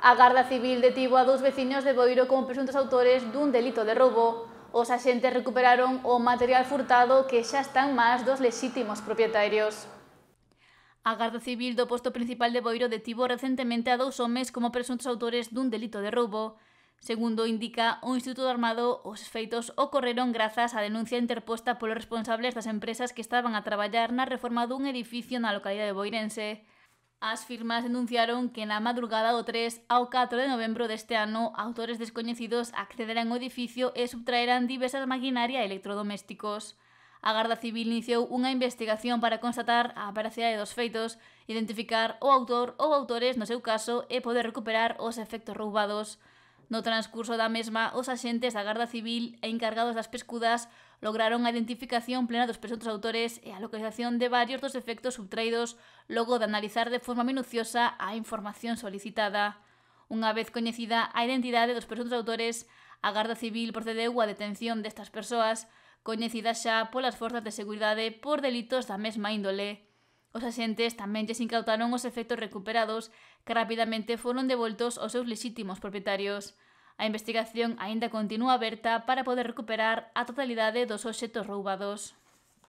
A Garda Civil detivo a dous veciños de Boiro como presuntos autores dun delito de roubo. Os axentes recuperaron o material furtado que xa están máis dos lexítimos propietarios. A Garda Civil do posto principal de Boiro detivo recentemente a dous homes como presuntos autores dun delito de roubo. Segundo indica o Instituto Armado, os feitos ocorreron grazas á denuncia interposta polos responsables das empresas que estaban a traballar na reforma dun edificio na localidade de boirense. As firmas denunciaron que na madrugada do 3 ao 4 de novembro deste ano autores descoñecidos accederan ao edificio e subtraerán diversas maquinaria e electrodomésticos. A Garda Civil iniciou unha investigación para constatar a veracidade dos feitos, identificar o autor ou autores no seu caso e poder recuperar os efectos roubados. No transcurso da mesma, os axentes da Garda Civil e encargados das pescudas lograron a identificación plena dos presuntos autores e a localización de varios dos efectos subtraídos logo de analizar de forma minuciosa a información solicitada. Unha vez coñecida a identidade dos presuntos autores, a Garda Civil procedeu á detención destas persoas, coñecidas xa polas forzas de seguridade por delitos da mesma índole. Os axentes tamén lles incautaron os efectos recuperados que rapidamente foron devoltos aos seus lexítimos propietarios. A investigación aínda continúa aberta para poder recuperar a totalidade dos obxectos roubados.